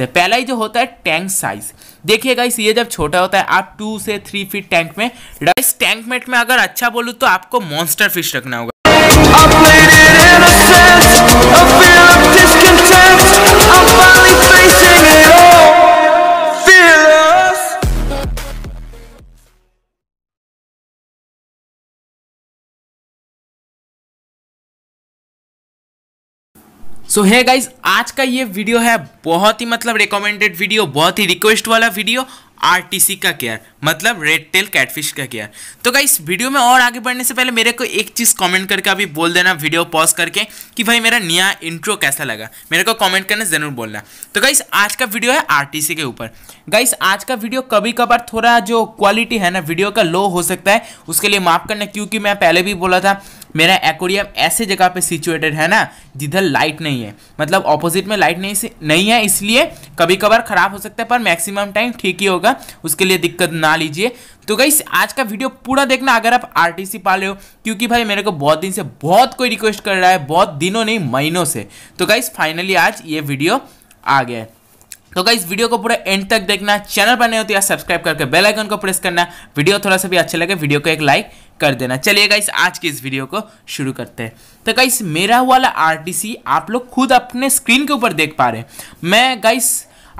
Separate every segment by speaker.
Speaker 1: तो पहला ही जो होता है टैंक साइज देखिए गाइस ये जब छोटा होता है आप टू से थ्री फीट टैंक में इस टैंक मेट में अगर अच्छा बोलूँ तो आपको मॉन्स्टर फिश रखना होगा in a sense, I feel discontent, I'm सो है गाइज आज का ये वीडियो है बहुत ही मतलब रिकमेंडेड वीडियो बहुत ही रिक्वेस्ट वाला वीडियो आरटीसी का केयर मतलब रेड टेल कैटफिश का केयर तो गाइस वीडियो में और आगे बढ़ने से पहले मेरे को एक चीज़ कमेंट करके अभी बोल देना वीडियो पॉज करके कि भाई मेरा नया इंट्रो कैसा लगा मेरे को कमेंट करना ज़रूर बोलना तो गाइस आज का वीडियो है आरटीसी के ऊपर गाइस आज का वीडियो कभी कभार थोड़ा जो क्वालिटी है ना वीडियो का लो हो सकता है उसके लिए माफ़ करना क्योंकि मैं पहले भी बोला था मेरा एक्वेरियम ऐसे जगह पे सिचुएटेड है ना जिधर लाइट नहीं है मतलब ऑपोजिट में लाइट नहीं नहीं है इसलिए कभी कभार खराब हो सकता है पर मैक्सिमम टाइम ठीक ही होगा उसके लिए दिक्कत ना लीजिए तो गई आज का वीडियो पूरा देखना अगर आप आर टी सी पा रहे हो क्योंकि भाई मेरे को बहुत दिन से बहुत कोई रिक्वेस्ट कर रहा है बहुत दिनों नहीं महीनों से तो गाइस फाइनली आज ये वीडियो आ गया है तो गाइस वीडियो को पूरा एंड तक देखना चैनल पर नहीं हो तो यार सब्सक्राइब करके बेल आइकन को प्रेस करना वीडियो थोड़ा सा भी अच्छा लगे वीडियो को एक लाइक कर देना चलिए गाइस आज की इस वीडियो को शुरू करते हैं तो गाइस मेरा वाला आरटीसी आप लोग खुद अपने स्क्रीन के ऊपर देख पा रहे हैं मैं गाइस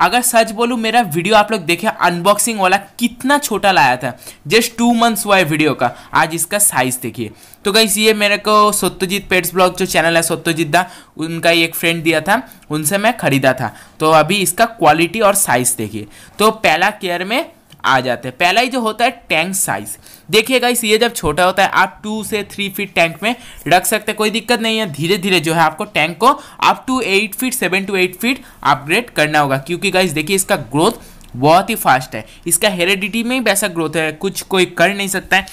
Speaker 1: अगर सच बोलूँ मेरा वीडियो आप लोग देखे अनबॉक्सिंग वाला कितना छोटा लाया था जस्ट टू मंथ्स हुआ है वीडियो का आज इसका साइज़ देखिए तो गई ये मेरे को सत्यजीत पेट्स ब्लॉग जो चैनल है सत्यजीत दा उनका एक फ्रेंड दिया था उनसे मैं ख़रीदा था तो अभी इसका क्वालिटी और साइज़ देखिए तो पहला केयर में आ जाते हैं पहला ही जो होता है टैंक साइज देखिए गाइस ये जब छोटा होता है आप टू से थ्री फीट टैंक में रख सकते हैं कोई दिक्कत नहीं है धीरे धीरे जो है आपको टैंक को up to eight feet seven to eight feet upgrade करना होगा क्योंकि गाइस देखिए इसका ग्रोथ बहुत ही फास्ट है इसका हेरिडिटी में ही वैसा ग्रोथ है कुछ कोई कर नहीं सकता है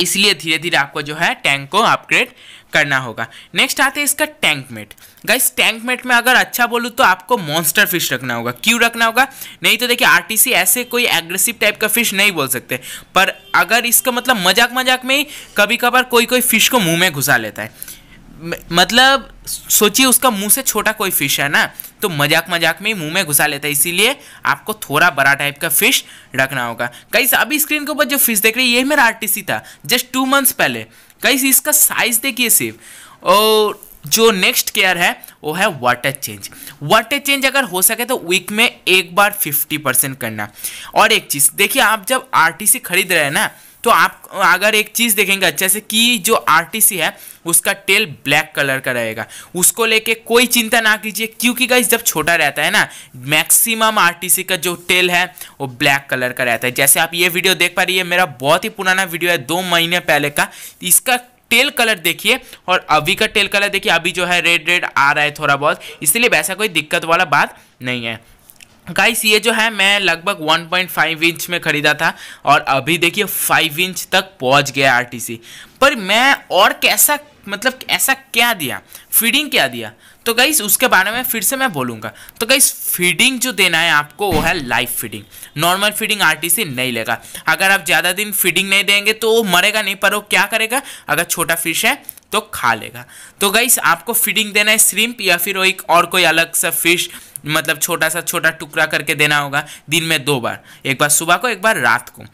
Speaker 1: इसलिए धीरे धीरे आपको जो है टैंक को अपग्रेड करना होगा नेक्स्ट आते हैं इसका tank mate guys tank mate में अगर अच्छा बोलूँ तो आपको मॉन्स्टर फिश रखना होगा क्यों रखना होगा नहीं तो देखिए आरटीसी ऐसे कोई एग्रेसिव टाइप का फिश नहीं बोल सकते पर अगर इसका मतलब मजाक मजाक में ही कभी कभार कोई कोई फिश को मुँह में घुसा लेता है मतलब सोचिए उसका मुँह से छोटा कोई फिश है ना तो मजाक मजाक में ही मुंह में घुसा लेता है इसीलिए आपको थोड़ा बड़ा टाइप का फिश रखना होगा कई अभी स्क्रीन के ऊपर जो फिश देख रही है ये मेरा आरटीसी था जस्ट टू मंथ्स पहले कई इसका साइज देखिए सिर्फ और जो नेक्स्ट केयर है वो है वाटर चेंज वाटर चेंज अगर हो सके तो वीक में एक बार 50 परसेंट करना और एक चीज़ देखिए आप जब आरटीसी खरीद रहे हैं ना तो आप अगर एक चीज़ देखेंगे अच्छे से कि जो आर है उसका टेल ब्लैक कलर का रहेगा उसको लेके कोई चिंता ना कीजिए क्योंकि गाइस जब छोटा रहता है ना मैक्सिमम आरटीसी का जो टेल है वो ब्लैक कलर का रहता है जैसे आप ये वीडियो देख पा रही है मेरा बहुत ही पुराना वीडियो है दो महीने पहले का इसका टेल कलर देखिए और अभी का टेल कलर देखिए अभी जो है रेड रेड आ रहा है थोड़ा बहुत इसलिए वैसा कोई दिक्कत वाला बात नहीं है गाइस ये जो है मैं लगभग 1.5 इंच में ख़रीदा था और अभी देखिए 5 इंच तक पहुंच गया आरटीसी पर मैं और कैसा मतलब ऐसा क्या दिया फीडिंग क्या दिया तो गाइस उसके बारे में फिर से मैं बोलूँगा तो गाइस फीडिंग जो देना है आपको वो है live feeding normal feeding RTC नहीं लेगा अगर आप ज़्यादा दिन फीडिंग नहीं देंगे तो वो मरेगा नहीं पर वो क्या करेगा अगर छोटा फिश है तो खा लेगा तो गाइस आपको फीडिंग देना है श्रिम्प या फिर वो एक और कोई अलग सा फिश मतलब छोटा सा छोटा टुकड़ा करके देना होगा दिन में दो बार एक बार सुबह को एक बार रात को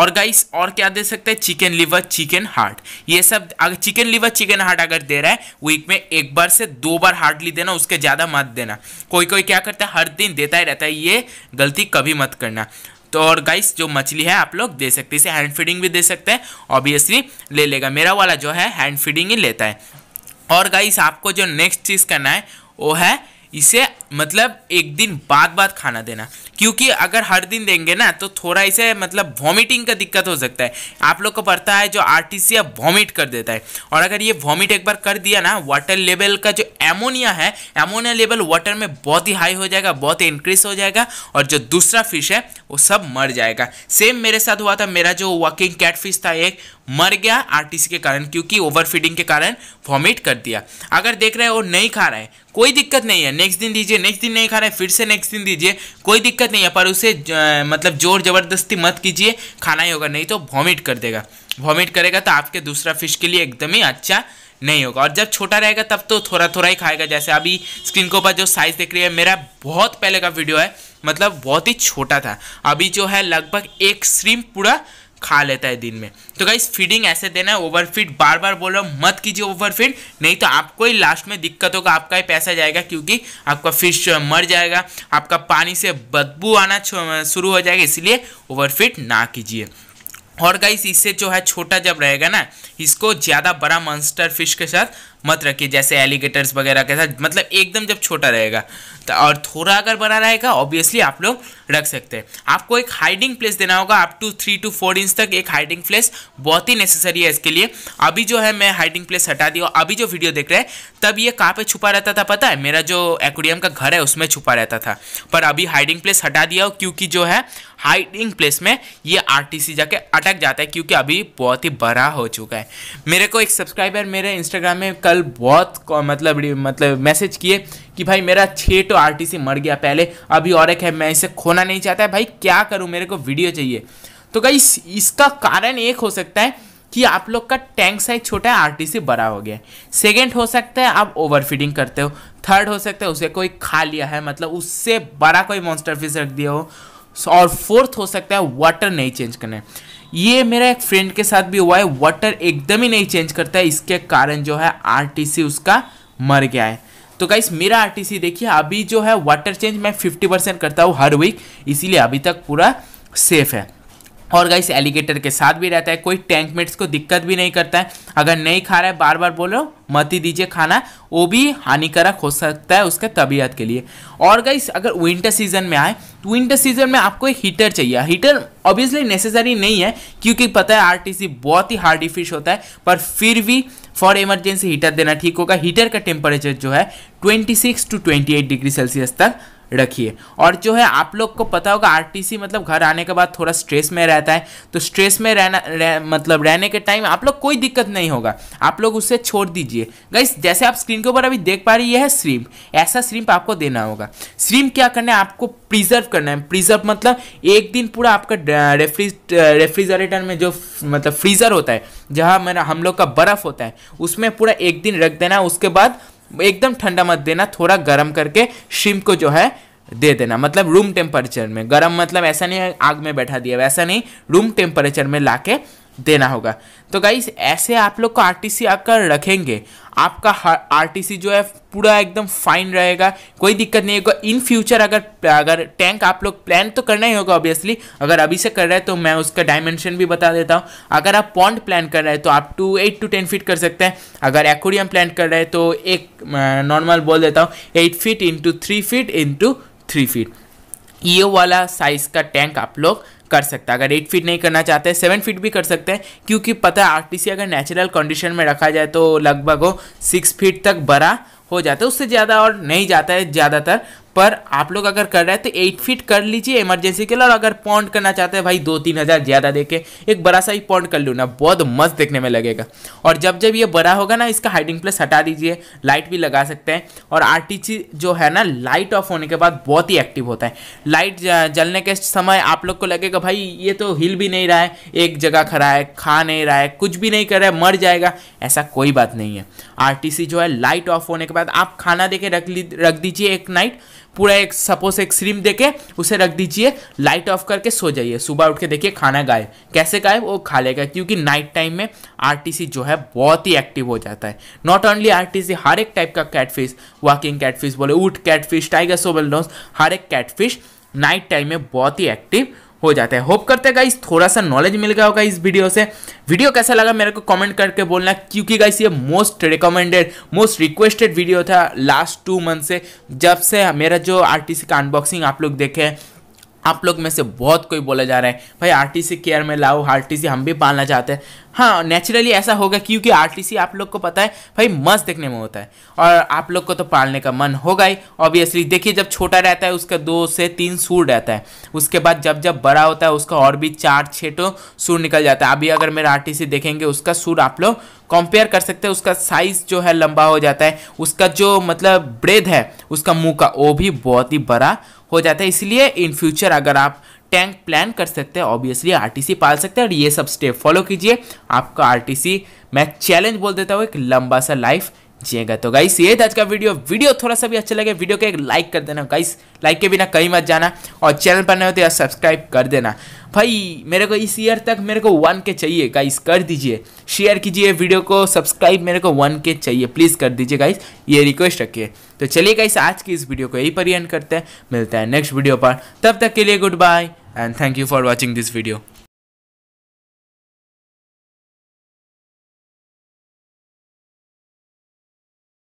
Speaker 1: और गाइस और क्या दे सकते हैं चिकन लिवर चिकन हार्ट ये सब अगर चिकन लीवर चिकन हार्ट अगर दे रहा है वीक में एक बार से दो बार हार्डली देना उसके ज़्यादा मत देना कोई कोई क्या करता है हर दिन देता ही रहता है ये गलती कभी मत करना तो और गाइस जो मछली है आप लोग दे सकते हैं इसे हैंड फीडिंग भी दे सकते हैं ऑब्वियसली ले लेगा मेरा वाला जो है हैंड फीडिंग ही लेता है और गाइस आपको जो नेक्स्ट चीज़ करना है वो है इसे मतलब एक दिन बाद बाद खाना देना क्योंकि अगर हर दिन देंगे ना तो थोड़ा इसे मतलब वॉमिटिंग का दिक्कत हो सकता है आप लोग को पता है जो आर्टिस्ट है वॉमिट कर देता है और अगर ये वॉमिट एक बार कर दिया ना वाटर लेवल का जो एमोनिया है एमोनिया लेवल वाटर में बहुत ही हाई हो जाएगा बहुत ही इंक्रीज हो जाएगा और जो दूसरा फिश है वो सब मर जाएगा सेम मेरे साथ हुआ था मेरा जो वॉकिंग कैट फिश था एक मर गया आरटीसी के कारण क्योंकि ओवर फीडिंग के कारण वॉमिट कर दिया अगर देख रहे हैं वो नहीं खा रहा है कोई दिक्कत नहीं है नेक्स्ट दिन दीजिए नेक्स्ट दिन नहीं खा रहे फिर से नेक्स्ट दिन दीजिए कोई दिक्कत नहीं है पर उसे ज, मतलब जोर ज़बरदस्ती मत कीजिए खाना ही होगा नहीं तो वॉमिट कर देगा वॉमिट करेगा तो आपके दूसरा फिश के लिए एकदम ही अच्छा नहीं होगा और जब छोटा रहेगा तब तो थोड़ा थोड़ा ही खाएगा जैसे अभी स्क्रीन के ऊपर जो साइज़ देख रही है मेरा बहुत पहले का वीडियो है मतलब बहुत ही छोटा था अभी जो है लगभग एक स्ट्रीम पूरा खा लेता है दिन में तो गाइस फीडिंग ऐसे देना है ओवरफीड बार बार बोल रहा हूँ मत कीजिए ओवरफीड नहीं तो आपको ही लास्ट में दिक्कत होगा आपका ही पैसा जाएगा क्योंकि आपका फिश जो है मर जाएगा आपका पानी से बदबू आना शुरू हो जाएगा इसलिए ओवरफीड ना कीजिए और गाइस इससे जो है छोटा जब रहेगा ना इसको ज़्यादा बड़ा मंस्टर फिश के साथ मत रखिए जैसे एलिगेटर्स वगैरह के साथ मतलब एकदम जब छोटा रहेगा तो और थोड़ा अगर बड़ा रहेगा ऑब्वियसली आप लोग रख सकते हैं आपको एक हाइडिंग प्लेस देना होगा up to three to four inch तक एक हाइडिंग प्लेस बहुत ही नेसेसरी है इसके लिए अभी जो है मैं हाइडिंग प्लेस हटा दिया अभी जो वीडियो देख रहे हैं तब ये कहाँ पर छुपा रहता था पता है मेरा जो एक्वेरियम का घर है उसमें छुपा रहता था पर अभी हाइडिंग प्लेस हटा दिया हो क्योंकि जो है हाइडिंग प्लेस में ये आर जाके अटक जाता है क्योंकि अभी बहुत ही बड़ा हो चुका है मेरे को एक सब्सक्राइबर मेरे इंस्टाग्राम में कल बहुत मतलब मतलब मैसेज किए कि भाई मेरा छः टो आर मर गया पहले अभी और एक है मैं इसे खोना नहीं चाहता है भाई क्या करूँ मेरे को वीडियो चाहिए तो भाई इसका कारण एक हो सकता है कि आप लोग का टैंक साइज छोटा है आरटीसी बड़ा हो गया है सेकेंड हो सकता है आप ओवरफीडिंग करते हो थर्ड हो सकता है उसे कोई खा लिया है मतलब उससे बड़ा कोई मॉन्स्टर फिश रख दिया हो और फोर्थ हो सकता है वाटर नहीं चेंज करना है ये मेरा एक फ्रेंड के साथ भी हुआ है वाटर एकदम ही नहीं चेंज करता है इसके कारण जो है आरटीसी उसका मर गया है तो गाइस मेरा आरटीसी देखिए अभी जो है वाटर चेंज मैं 50 परसेंट करता हूँ हर वीक इसीलिए अभी तक पूरा सेफ है और गाइस एलिगेटर के साथ भी रहता है कोई टैंक मेट्स को दिक्कत भी नहीं करता है अगर नहीं खा रहा है बार बार बोलो मत ही दीजिए खाना वो भी हानिकारक हो सकता है उसके तबीयत के लिए और गाइस अगर विंटर सीजन में आए तो विंटर सीजन में आपको एक हीटर चाहिए हीटर ऑब्वियसली नेसेसरी नहीं है क्योंकि पता है आरटीसी बहुत ही हार्डी फिश होता है पर फिर भी फॉर इमरजेंसी हीटर देना ठीक होगा हीटर का टेम्परेचर जो है twenty two twenty degree Celsius तक रखिए और जो है आप लोग को पता होगा आरटीसी मतलब घर आने के बाद थोड़ा स्ट्रेस में रहता है तो स्ट्रेस में रहना रह, मतलब रहने के टाइम आप लोग कोई दिक्कत नहीं होगा आप लोग उसे छोड़ दीजिए गाइस जैसे आप स्क्रीन के ऊपर अभी देख पा रही है श्रीम्प ऐसा श्रीम्प आपको देना होगा श्रीम्प क्या करना है आपको प्रिजर्व करना है प्रिजर्व मतलब एक दिन पूरा आपका रेफ्रिजरेटर में जो मतलब फ्रीज़र होता है जहाँ मेरा हम लोग का बर्फ़ होता है उसमें पूरा एक दिन रख देना उसके बाद एकदम ठंडा मत देना थोड़ा गर्म करके श्रिम्प को जो है दे देना मतलब रूम टेम्परेचर में गर्म मतलब ऐसा नहीं आग में बैठा दिया वैसा नहीं रूम टेम्परेचर में ला देना होगा तो गाइस ऐसे आप लोग को आरटीसी आकर रखेंगे आपका आरटीसी जो है पूरा एकदम फाइन रहेगा कोई दिक्कत नहीं होगा इन फ्यूचर अगर अगर टैंक आप लोग प्लान तो करना ही होगा ऑब्वियसली अगर अभी से कर रहे हैं तो मैं उसका डायमेंशन भी बता देता हूँ अगर आप पॉन्ड प्लान कर रहे हैं तो आप to eight to ten feet कर सकते हैं अगर एक्वेरियम प्लान कर रहे हैं तो एक नॉर्मल बोल देता हूँ eight feet into three feet into three feet ये वाला साइज़ का टैंक आप लोग कर सकता है अगर एट फीट नहीं करना चाहते हैं सेवन फीट भी कर सकते हैं क्योंकि पता है आरटीसी अगर नेचुरल कंडीशन में रखा जाए तो लगभग वो सिक्स फीट तक बड़ा हो जाता है उससे ज़्यादा और नहीं जाता है ज़्यादातर पर आप लोग अगर कर रहे हैं तो एट फीट कर लीजिए इमरजेंसी के लिए और अगर पॉन्ड करना चाहते हैं भाई दो तीन हज़ार ज़्यादा देके एक बड़ा सा ही पॉन्ड कर लूँ ना बहुत मस्त देखने में लगेगा और जब जब ये बड़ा होगा ना इसका हाइडिंग प्लस हटा दीजिए लाइट भी लगा सकते हैं और आर जो है ना लाइट ऑफ होने के बाद बहुत ही एक्टिव होता है लाइट जलने के समय आप लोग को लगेगा भाई ये तो हिल भी नहीं रहा है एक जगह खड़ा है खा नहीं रहा है कुछ भी नहीं कर रहा है मर जाएगा ऐसा कोई बात नहीं है आर जो है लाइट ऑफ होने के बाद आप खाना दे के रख रख दीजिए एक नाइट पूरा एक सपोज एक दे देके उसे रख दीजिए लाइट ऑफ करके सो जाइए सुबह उठ के देखिए खाना गायब कैसे गायब वो खा लेगा क्योंकि नाइट टाइम में आर जो है बहुत ही एक्टिव हो जाता है नॉट ओनली आर हर एक टाइप का कैटफिश वॉकिंग कैटफिश बोले ऊट कैटफिश टाइगर सोबल हर एक कैटफिश नाइट टाइम में बहुत ही एक्टिव हो जाते हैं होप करते हैं गाइस थोड़ा सा नॉलेज मिल गया होगा इस वीडियो से वीडियो कैसा लगा मेरे को कमेंट करके बोलना क्योंकि गाइस ये most recommended most requested video था लास्ट टू मंथ से जब से मेरा जो आर का अनबॉक्सिंग आप लोग देखे आप लोग में से बहुत कोई बोला जा रहा है भाई आर केयर में लाओ आर हम भी पालना चाहते हैं हाँ नेचुरली ऐसा होगा क्योंकि सी आप लोग को पता है भाई मस्त देखने में होता है और आप लोग को तो पालने का मन होगा ही ऑब्वियसली देखिए जब छोटा रहता है उसका दो से तीन सूर रहता है उसके बाद जब जब बड़ा होता है उसका और भी चार छः तो सूर निकल जाता है अभी अगर मेरा सी देखेंगे उसका सूर आप लोग कंपेयर कर सकते हैं उसका साइज जो है लंबा हो जाता है उसका जो मतलब ब्रेथ है उसका मुँह का वो भी बहुत ही बड़ा हो जाता है इसलिए इन फ्यूचर अगर आप टैंक प्लान कर सकते हैं ऑब्वियसली आरटीसी पाल सकते हैं और ये सब स्टेप फॉलो कीजिए आपका आरटीसी मैं चैलेंज बोल देता हूँ एक लंबा सा लाइफ जिएगा तो गाइस ये था आज का वीडियो वीडियो थोड़ा सा भी अच्छा लगे वीडियो को एक लाइक कर देना गाइस लाइक के बिना कहीं मत जाना और चैनल पर नहीं हो तो यार सब्सक्राइब कर देना भाई मेरे को इस ईयर तक मेरे को वन के चाहिए गाइस कर दीजिए शेयर कीजिए वीडियो को सब्सक्राइब मेरे को वन के चाहिए प्लीज़ कर दीजिए गाइस ये रिक्वेस्ट रखिए तो चलिए गाइस आज की इस वीडियो को यही पर एंड करते हैं मिलते हैं नेक्स्ट वीडियो पर तब तक के लिए good bye and thank you for watching this video